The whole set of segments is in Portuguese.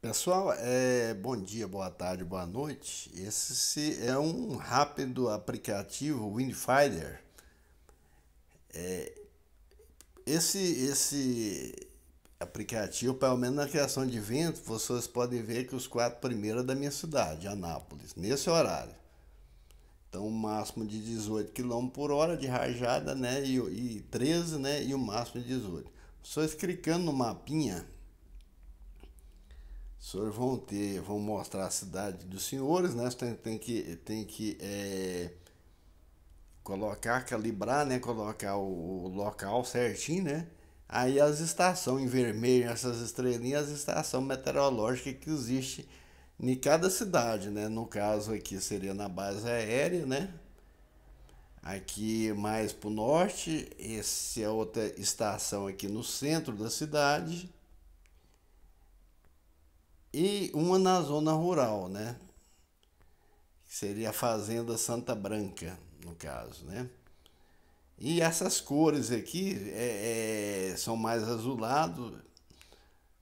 Pessoal, é, bom dia, boa tarde, boa noite. Esse é um rápido aplicativo Windfinder. É, esse, esse aplicativo, pelo menos na criação de vento. vocês podem ver que os quatro primeiros é da minha cidade, Anápolis, nesse horário. Então, o máximo de 18 km por hora de rajada, né? E, e 13, né? E o máximo de 18. Vocês clicando no mapinha senhores vão ter, vão mostrar a cidade dos senhores, né? Tem, tem que, tem que é, colocar, calibrar, né? Colocar o, o, local certinho, né? Aí as estações em vermelho, essas estrelinhas, as estações meteorológicas que existe em cada cidade, né? No caso aqui seria na base aérea, né? Aqui mais para o norte, essa é outra estação aqui no centro da cidade e uma na zona rural, né? Que seria a Fazenda Santa Branca, no caso, né? E essas cores aqui é, é, são mais azulado,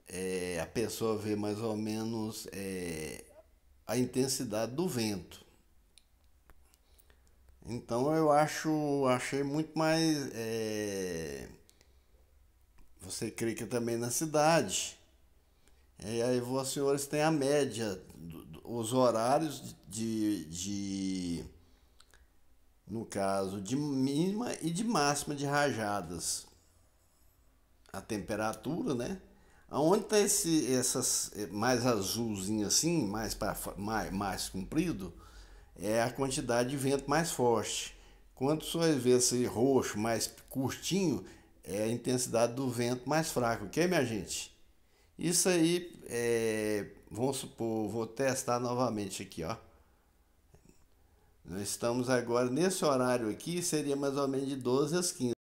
é, a pessoa vê mais ou menos é, a intensidade do vento. Então eu acho, achei muito mais. É, você clica é também na cidade é, e aí os senhores têm a média, os horários de, de, no caso, de mínima e de máxima de rajadas. A temperatura, né? Aonde tá esse, essas eh, mais azulzinho assim, mais, pra, mais, mais comprido, é a quantidade de vento mais forte. Quando você vê esse roxo mais curtinho, é a intensidade do vento mais fraco, ok, minha gente? Isso aí, é, vamos supor, vou testar novamente aqui, ó. Nós estamos agora nesse horário aqui, seria mais ou menos de 12 às 15.